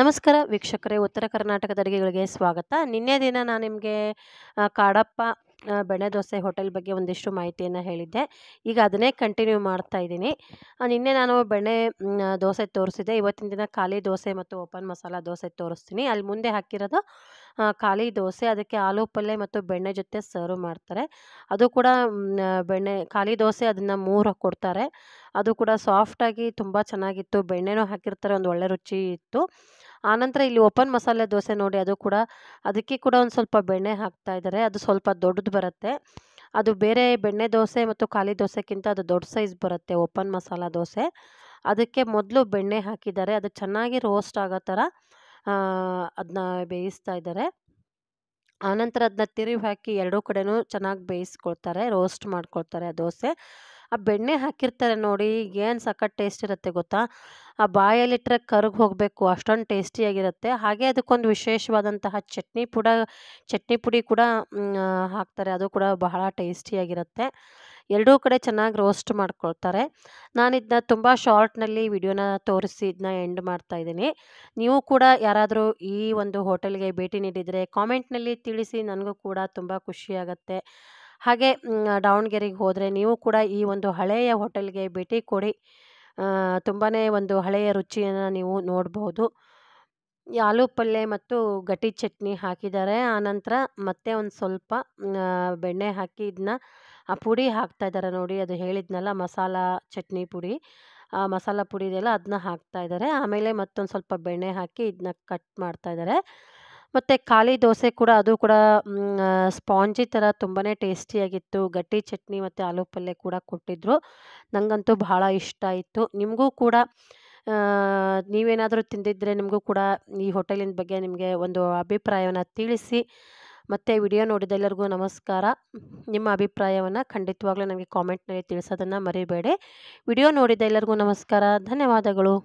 ನಮಸ್ಕಾರ ವೀಕ್ಷಕರೇ ಉತ್ತರ ಕರ್ನಾಟಕದ ಅಡುಗೆಗಳಿಗೆ ಸ್ವಾಗತ ನಿನ್ನೆ ದಿನ ನಾನು ನಿಮಗೆ ಕಾಡಪ್ಪ ಬೆಣ್ಣೆ ದೋಸೆ ಹೋಟೆಲ್ ಬಗ್ಗೆ ಒಂದಿಷ್ಟು ಮಾಹಿತಿಯನ್ನು ಹೇಳಿದ್ದೆ ಈಗ ಅದನ್ನೇ ಕಂಟಿನ್ಯೂ ಮಾಡ್ತಾ ಇದ್ದೀನಿ ನಿನ್ನೆ ನಾನು ಬೆಣ್ಣೆ ದೋಸೆ ತೋರಿಸಿದ್ದೆ ಇವತ್ತಿನ ದಿನ ಖಾಲಿ ದೋಸೆ ಮತ್ತು ಓಪನ್ ಮಸಾಲ ದೋಸೆ ತೋರಿಸ್ತೀನಿ ಅಲ್ಲಿ ಮುಂದೆ ಹಾಕಿರೋದು ಖಾಲಿ ದೋಸೆ ಅದಕ್ಕೆ ಆಲೂ ಪಲ್ಯ ಮತ್ತು ಬೆಣ್ಣೆ ಜೊತೆ ಸರ್ವ್ ಮಾಡ್ತಾರೆ ಅದು ಕೂಡ ಬೆಣ್ಣೆ ಖಾಲಿ ದೋಸೆ ಅದನ್ನು ಮೂರು ಕೊಡ್ತಾರೆ ಅದು ಕೂಡ ಸಾಫ್ಟಾಗಿ ತುಂಬ ಚೆನ್ನಾಗಿತ್ತು ಬೆಣ್ಣೆನೂ ಹಾಕಿರ್ತಾರೆ ಒಂದು ಒಳ್ಳೆ ರುಚಿ ಇತ್ತು ಆನಂತರ ಇಲ್ಲಿ ಓಪನ್ ಮಸಾಲೆ ದೋಸೆ ನೋಡಿ ಅದು ಕೂಡ ಅದಕ್ಕೆ ಕೂಡ ಒಂದು ಸ್ವಲ್ಪ ಬೆಣ್ಣೆ ಹಾಕ್ತಾ ಇದ್ದಾರೆ ಅದು ಸ್ವಲ್ಪ ದೊಡ್ಡದು ಬರುತ್ತೆ ಅದು ಬೇರೆ ಬೆಣ್ಣೆ ದೋಸೆ ಮತ್ತು ಖಾಲಿ ದೋಸೆಕ್ಕಿಂತ ಅದು ದೊಡ್ಡ ಸೈಜ್ ಬರುತ್ತೆ ಓಪನ್ ಮಸಾಲ ದೋಸೆ ಅದಕ್ಕೆ ಮೊದಲು ಬೆಣ್ಣೆ ಹಾಕಿದ್ದಾರೆ ಅದು ಚೆನ್ನಾಗಿ ರೋಸ್ಟ್ ಆಗೋ ಥರ ಅದನ್ನ ಬೇಯಿಸ್ತಾ ಇದ್ದಾರೆ ಆನಂತರ ಅದನ್ನ ತಿರುವಿ ಹಾಕಿ ಎರಡೂ ಕಡೆನೂ ಚೆನ್ನಾಗಿ ಬೇಯಿಸ್ಕೊಳ್ತಾರೆ ರೋಸ್ಟ್ ಮಾಡ್ಕೊಳ್ತಾರೆ ಆ ದೋಸೆ ಆ ಬೆಣ್ಣೆ ಹಾಕಿರ್ತಾರೆ ನೋಡಿ ಏನು ಸಖತ್ ಟೇಸ್ಟ್ ಇರುತ್ತೆ ಗೊತ್ತಾ ಆ ಬಾಯಲ್ಲಿಟ್ಟರೆ ಕರ್ಗೆ ಹೋಗಬೇಕು ಅಷ್ಟೊಂದು ಟೇಸ್ಟಿಯಾಗಿರುತ್ತೆ ಹಾಗೆ ಅದಕ್ಕೊಂದು ವಿಶೇಷವಾದಂತಹ ಚಟ್ನಿ ಪುಡ ಚಟ್ನಿ ಪುಡಿ ಕೂಡ ಹಾಕ್ತಾರೆ ಅದು ಕೂಡ ಬಹಳ ಟೇಸ್ಟಿಯಾಗಿರುತ್ತೆ ಎರಡೂ ಕಡೆ ಚೆನ್ನಾಗಿ ರೋಸ್ಟ್ ಮಾಡ್ಕೊಳ್ತಾರೆ ಇದನ್ನ ತುಂಬ ಶಾರ್ಟ್ನಲ್ಲಿ ವಿಡಿಯೋನ ತೋರಿಸಿ ಇದನ್ನ ಎಂಡ್ ಮಾಡ್ತಾ ನೀವು ಕೂಡ ಯಾರಾದರೂ ಈ ಒಂದು ಹೋಟೆಲ್ಗೆ ಭೇಟಿ ನೀಡಿದರೆ ಕಾಮೆಂಟ್ನಲ್ಲಿ ತಿಳಿಸಿ ನನಗೂ ಕೂಡ ತುಂಬ ಖುಷಿಯಾಗತ್ತೆ ಹಾಗೆ ದಾವಣಗೆರೆಗೆ ಹೋದರೆ ನೀವು ಕೂಡ ಈ ಒಂದು ಹಳೆಯ ಹೋಟೆಲ್ಗೆ ಭೇಟಿ ಕೊಡಿ ತುಂಬಾ ಒಂದು ಹಳೆಯ ರುಚಿಯನ್ನು ನೀವು ನೋಡ್ಬೋದು ಆಲೂ ಪಲ್ಯ ಮತ್ತು ಗಟ್ಟಿ ಚಟ್ನಿ ಹಾಕಿದ್ದಾರೆ ಆನಂತರ ಮತ್ತೆ ಒಂದು ಸ್ವಲ್ಪ ಬೆಣ್ಣೆ ಹಾಕಿ ಇದನ್ನ ಆ ಪುಡಿ ಹಾಕ್ತಾ ಇದ್ದಾರೆ ನೋಡಿ ಅದು ಹೇಳಿದ್ನಲ್ಲ ಮಸಾಲ ಚಟ್ನಿ ಪುಡಿ ಆ ಮಸಾಲ ಪುಡಿ ಇದೆಯಲ್ಲ ಅದನ್ನ ಹಾಕ್ತಾ ಇದ್ದಾರೆ ಆಮೇಲೆ ಮತ್ತೊಂದು ಸ್ವಲ್ಪ ಬೆಣ್ಣೆ ಹಾಕಿ ಇದನ್ನ ಕಟ್ ಮಾಡ್ತಾ ಮತ್ತು ಖಾಲಿ ದೋಸೆ ಕೂಡ ಅದು ಕೂಡ ಸ್ಪಾಂಜಿ ಥರ ತುಂಬಾ ಟೇಸ್ಟಿಯಾಗಿತ್ತು ಗಟ್ಟಿ ಚಟ್ನಿ ಮತ್ತು ಆಲೂ ಪಲ್ಯ ಕೂಡ ಕೊಟ್ಟಿದ್ದರು ನನಗಂತೂ ಬಹಳ ಇಷ್ಟ ಆಯಿತು ನಿಮಗೂ ಕೂಡ ನೀವೇನಾದರೂ ತಿಂದಿದ್ದರೆ ನಿಮಗೂ ಕೂಡ ಈ ಹೋಟೆಲಿನ ಬಗ್ಗೆ ನಿಮಗೆ ಒಂದು ಅಭಿಪ್ರಾಯವನ್ನು ತಿಳಿಸಿ ಮತ್ತು ವಿಡಿಯೋ ನೋಡಿದ ಎಲ್ಲರಿಗೂ ನಮಸ್ಕಾರ ನಿಮ್ಮ ಅಭಿಪ್ರಾಯವನ್ನು ಖಂಡಿತವಾಗ್ಲೂ ನನಗೆ ಕಾಮೆಂಟ್ನಲ್ಲಿ ತಿಳಿಸೋದನ್ನು ಮರಿಬೇಡಿ ವಿಡಿಯೋ ನೋಡಿದ ಎಲ್ಲರಿಗೂ ನಮಸ್ಕಾರ ಧನ್ಯವಾದಗಳು